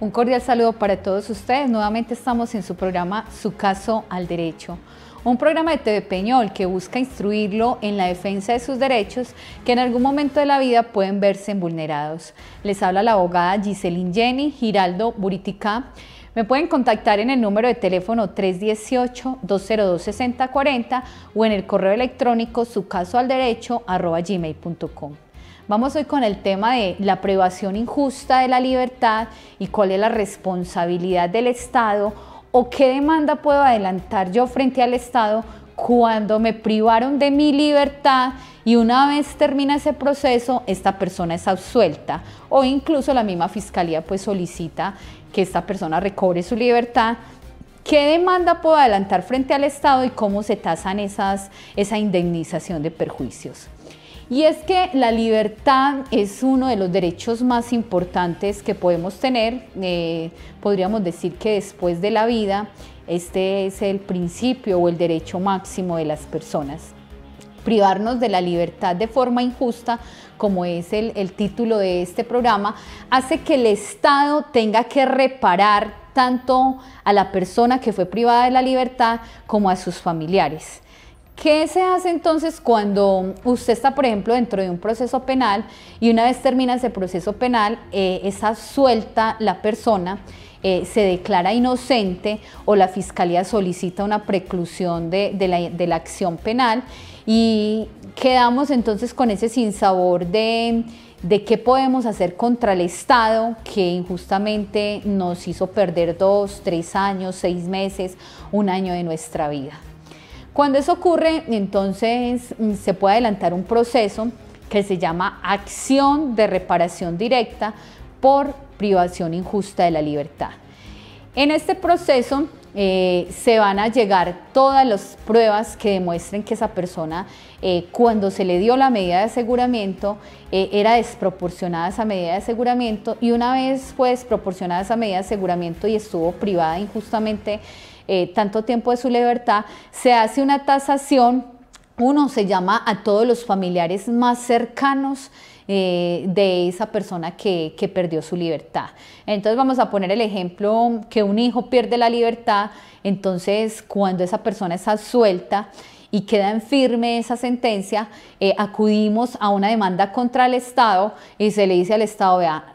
Un cordial saludo para todos ustedes. Nuevamente estamos en su programa Su caso al derecho. Un programa de TV Peñol que busca instruirlo en la defensa de sus derechos que en algún momento de la vida pueden verse vulnerados. Les habla la abogada Giseline Jenny Giraldo Buritica. Me pueden contactar en el número de teléfono 318-202-6040 o en el correo electrónico sucasoalderecho.gmail.com. Vamos hoy con el tema de la privación injusta de la libertad y cuál es la responsabilidad del Estado o qué demanda puedo adelantar yo frente al Estado cuando me privaron de mi libertad y una vez termina ese proceso esta persona es absuelta o incluso la misma fiscalía pues solicita que esta persona recobre su libertad ¿Qué demanda puedo adelantar frente al Estado y cómo se tasan esa indemnización de perjuicios? Y es que la libertad es uno de los derechos más importantes que podemos tener. Eh, podríamos decir que después de la vida, este es el principio o el derecho máximo de las personas. Privarnos de la libertad de forma injusta, como es el título de este programa, hace que el Estado tenga que reparar tanto a la persona que fue privada de la libertad como a sus familiares. ¿Qué se hace entonces cuando usted está, por ejemplo, dentro de un proceso penal y una vez termina ese proceso penal, eh, esa suelta la persona, eh, se declara inocente o la fiscalía solicita una preclusión de, la, acción penal y quedamos entonces con ese sinsabor de qué podemos hacer contra el Estado que injustamente nos hizo perder dos, tres años, seis meses, un año de nuestra vida. Cuando eso ocurre, entonces mm, se puede adelantar un proceso que se llama acción de reparación directa por privación injusta de la libertad. En este proceso eh, se van a llegar todas las pruebas que demuestren que esa persona, eh, cuando se le dio la medida de aseguramiento, eh, era desproporcionada esa medida de aseguramiento y una vez fue desproporcionada esa medida de aseguramiento y estuvo privada injustamente eh, tanto tiempo de su libertad, se hace una tasación, uno se llama a todos los familiares más cercanos eh, de esa persona que, perdió su libertad. Entonces vamos a poner el ejemplo que un hijo pierde la libertad, entonces cuando esa persona está suelta, y queda en firme esa sentencia, eh, acudimos a una demanda contra el Estado y se le dice al Estado, vea,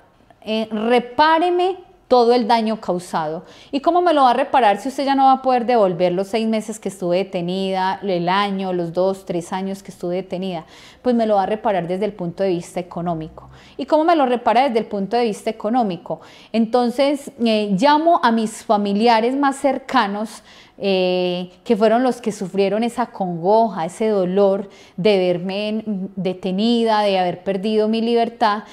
repáreme todo el daño causado. ¿Y cómo me lo va a reparar si usted ya no va a poder devolver los seis meses que estuve detenida, el año, los dos, tres años que estuve detenida? Pues me lo va a reparar desde el punto de vista económico. ¿Y cómo me lo repara desde el punto de vista económico? Entonces eh, llamo a mis familiares más cercanos. Eh, que fueron los que sufrieron esa congoja, ese dolor de verme detenida, de haber perdido mi libertad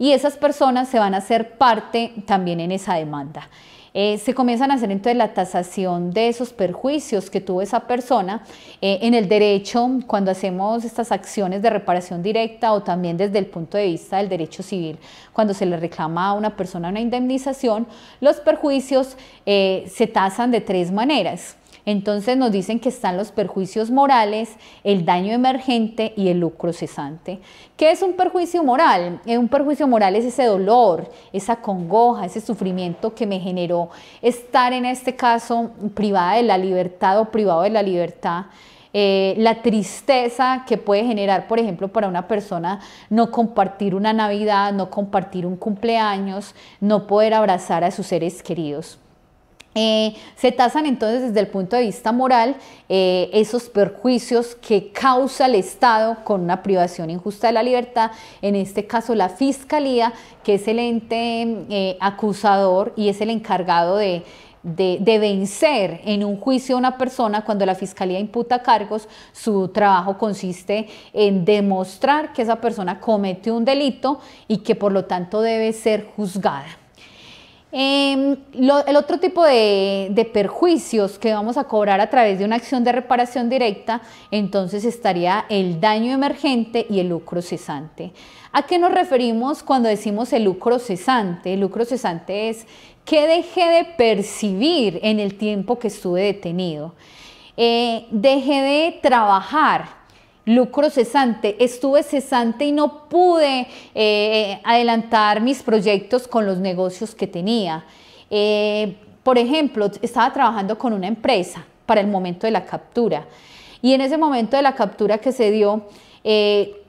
y esas personas se van a hacer parte también en esa demanda. Eh, se comienzan a hacer entonces la tasación de esos perjuicios que tuvo esa persona eh, en el derecho cuando hacemos estas acciones de reparación directa o también desde el punto de vista del derecho civil cuando se le reclama a una persona una indemnización los perjuicios eh, se tasan de tres maneras entonces nos dicen que están los perjuicios morales, el daño emergente y el lucro cesante. ¿Qué es un perjuicio moral? Eh, un perjuicio moral es ese dolor, esa congoja, ese sufrimiento que me generó estar en este caso privada de la libertad o privado de la libertad. Eh, la tristeza que puede generar, por ejemplo, para una persona no compartir una Navidad, no compartir un cumpleaños, no poder abrazar a sus seres queridos. Eh, se tasan entonces desde el punto de vista moral eh, esos perjuicios que causa el Estado con una privación injusta de la libertad, en este caso la Fiscalía, que es el ente eh, acusador y es el encargado de vencer en un juicio a una persona cuando la fiscalía imputa cargos, su trabajo consiste en demostrar que esa persona comete un delito y que por lo tanto debe ser juzgada. Em, el otro tipo de, perjuicios que vamos a cobrar a través de una acción de reparación directa, entonces estaría el daño emergente y el lucro cesante. ¿A qué nos referimos cuando decimos el lucro cesante? El lucro cesante es que dejé de percibir en el tiempo que estuve detenido. deje eh, dejé de trabajar, lucro cesante, estuve cesante y no pude eh, eh, adelantar mis proyectos con los negocios que tenía. Eh, por ejemplo, estaba trabajando con una empresa para el momento de la captura y en ese momento de la captura que se dio,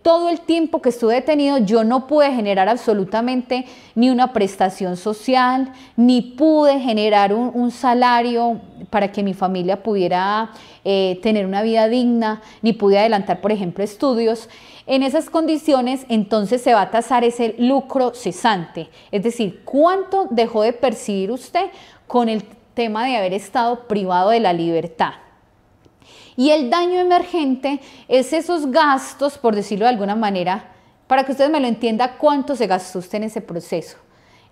todo el tiempo que estuve detenido yo no pude generar absolutamente ni una prestación social, ni pude generar un, salario para que mi familia pudiera eh, tener una vida digna, ni pude adelantar, por ejemplo, estudios. En esas condiciones, entonces se va a tasar ese lucro cesante, es decir, cuánto dejó de percibir usted con el tema de haber estado privado de la libertad. Y el daño emergente es esos gastos, por decirlo de alguna manera, para que ustedes me lo entienda, cuánto se gastó usted en ese proceso.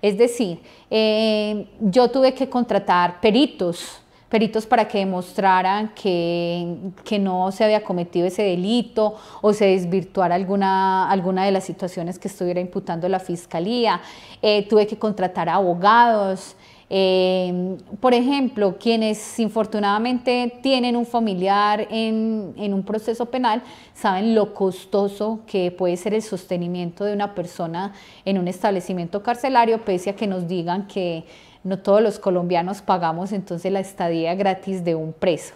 Es decir, eh, yo tuve que contratar peritos, peritos para que demostraran que, no se había cometido ese delito o se desvirtuara alguna, alguna de las situaciones que estuviera imputando la fiscalía. Eh, tuve que contratar abogados. Em, por ejemplo, quienes infortunadamente tienen un familiar en, un proceso penal saben lo costoso que puede ser el sostenimiento de una persona en un establecimiento carcelario, pese a que nos digan que no todos los colombianos pagamos entonces la estadía gratis de un preso.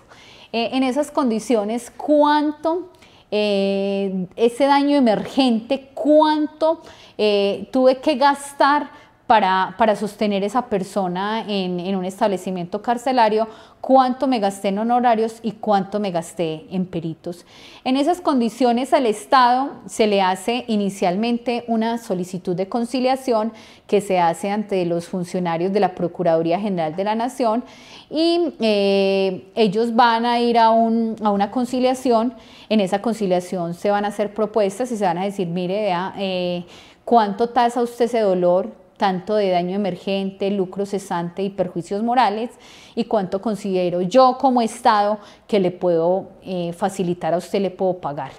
Eh, en esas condiciones, ¿cuánto eh, ese daño emergente, cuánto eh, tuve que gastar para, para sostener esa persona en, un establecimiento carcelario, cuánto me gasté en honorarios y cuánto me gasté en peritos. En esas condiciones al Estado se le hace inicialmente una solicitud de conciliación que se hace ante los funcionarios de la Procuraduría General de la Nación y eh, ellos van a ir a, una conciliación. En esa conciliación se van a hacer propuestas y se van a decir, mire, vea, eh, ¿cuánto tasa usted ese dolor? tanto de daño emergente, lucro cesante y perjuicios morales, y cuánto considero yo como Estado que le puedo eh, facilitar a usted, le puedo pagar.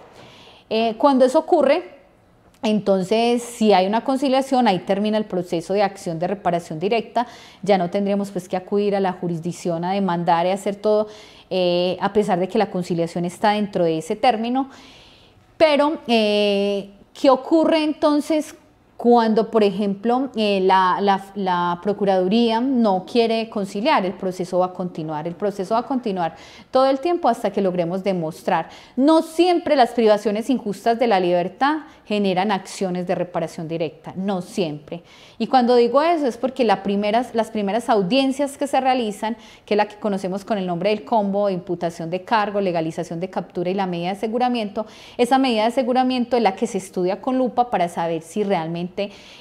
Eh, cuando eso ocurre, entonces, si hay una conciliación, ahí termina el proceso de acción de reparación directa, ya no tendríamos pues que acudir a la jurisdicción a demandar y hacer todo, eh, a pesar de que la conciliación está dentro de ese término. Pero, ¿qué ocurre entonces cuando, por ejemplo, eh, la, Procuraduría no quiere conciliar, el proceso va a continuar, el proceso va a continuar todo el tiempo hasta que logremos demostrar. No siempre las privaciones injustas de la libertad generan acciones de reparación directa, no siempre. Y cuando digo eso es porque las primeras audiencias que se realizan, que es la que conocemos con el nombre del combo, imputación de cargo, legalización de captura y la medida de aseguramiento, esa medida de aseguramiento es la que se estudia con lupa para saber si realmente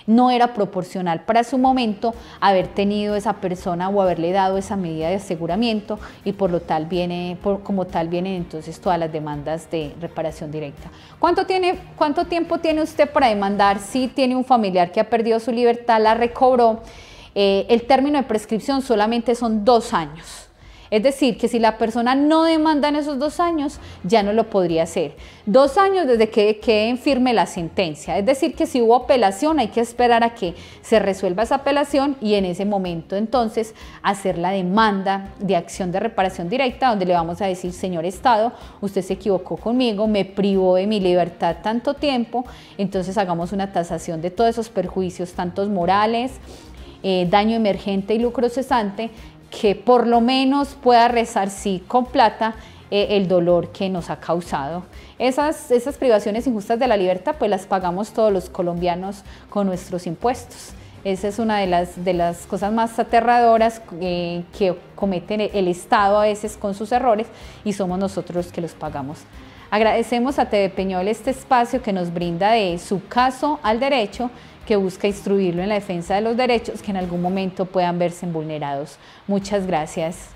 no era proporcional para su momento haber tenido esa persona o haberle dado esa medida de aseguramiento y por lo tal viene, como tal vienen entonces todas las demandas de reparación directa. ¿Cuánto, tiene, ¿Cuánto tiempo tiene usted para demandar si tiene un familiar que ha perdido su libertad, la recobró? Eh, el término de prescripción solamente son dos años. Es decir, que si la persona no demanda en esos dos años, ya no lo podría hacer. Dos años desde que quede firme la sentencia. Es decir, que si hubo apelación, hay que esperar a que se resuelva esa apelación y en ese momento entonces hacer la demanda de acción de reparación directa, donde le vamos a decir, señor Estado, usted se equivocó conmigo, me privó de mi libertad tanto tiempo, entonces hagamos una tasación de todos esos perjuicios, tantos morales, eh, daño emergente y lucro cesante que por lo menos pueda rezar sí con plata eh, el dolor que nos ha causado. Esas, privaciones injustas de la libertad pues las pagamos todos los colombianos con nuestros impuestos. Esa es una de las, cosas más aterradoras eh, que comete el Estado a veces con sus errores y somos nosotros los que los pagamos. Agradecemos a TV Peñol este espacio que nos brinda de su caso al derecho que busca instruirlo en la defensa de los derechos que en algún momento puedan verse vulnerados. Muchas gracias.